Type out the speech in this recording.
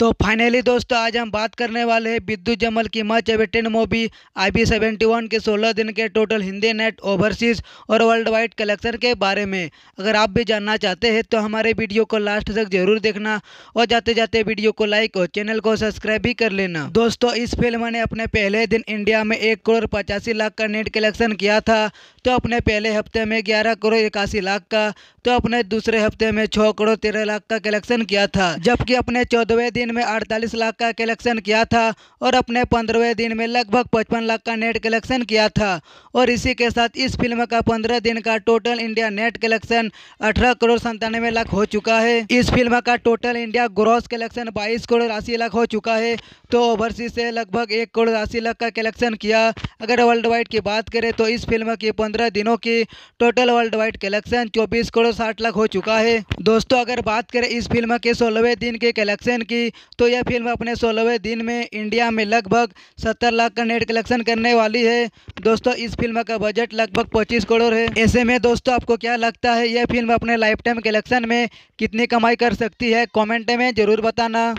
तो फाइनली दोस्तों आज हम बात करने वाले हैं विद्युत जमल की much awaited movie I B seventy one के सोलह दिन के टोटल हिंदी नेट ओवरसीज और वर्ल्ड वाइड कलेक्शन के बारे में अगर आप भी जानना चाहते हैं तो हमारे वीडियो को लास्ट तक जरूर देखना और जाते जाते वीडियो को लाइक और चैनल को सब्सक्राइब भी कर लेना दोस्तों इस फिल्म ने अपने पहले दिन इंडिया में एक करोड़ पचासी लाख का नेट कलेक्शन किया था तो अपने पहले हफ्ते में ग्यारह करोड़ इक्यासी लाख का तो अपने दूसरे हफ्ते में छः करोड़ तेरह लाख का कलेक्शन किया था जबकि अपने चौदहवें दिन दिन में अड़तालीस लाख का कलेक्शन किया था और अपने पंद्रहवें दिन में लगभग पचपन लाख का नेट कलेक्शन किया था और इसी के साथ इस फिल्म का पंद्रह दिन का टोटल इंडिया नेट कलेक्शन अठारह करोड़ संतानवे लाख हो चुका है इस फिल्म का टोटल इंडिया ग्रॉस कलेक्शन बाईस करोड़ राशि लाख हो चुका है तो ओवरसीज से लगभग एक करोड़ अस्सी लाख का कलेक्शन किया अगर वर्ल्ड वाइड की बात करें तो इस फिल्म की पंद्रह दिनों की टोटल वर्ल्ड वाइड कलेक्शन चौबीस करोड़ साठ लाख हो चुका है दोस्तों अगर बात करें इस फिल्म के सोलहवें दिन के कलेक्शन की तो यह फिल्म अपने सोलहवें दिन में इंडिया में लगभग सत्तर लाख का नेट कलेक्शन करने वाली है दोस्तों इस फिल्म का बजट लगभग पच्चीस करोड़ है ऐसे में दोस्तों आपको क्या लगता है यह फिल्म अपने लाइफ टाइम कलेक्शन में कितनी कमाई कर सकती है कॉमेंट में ज़रूर बताना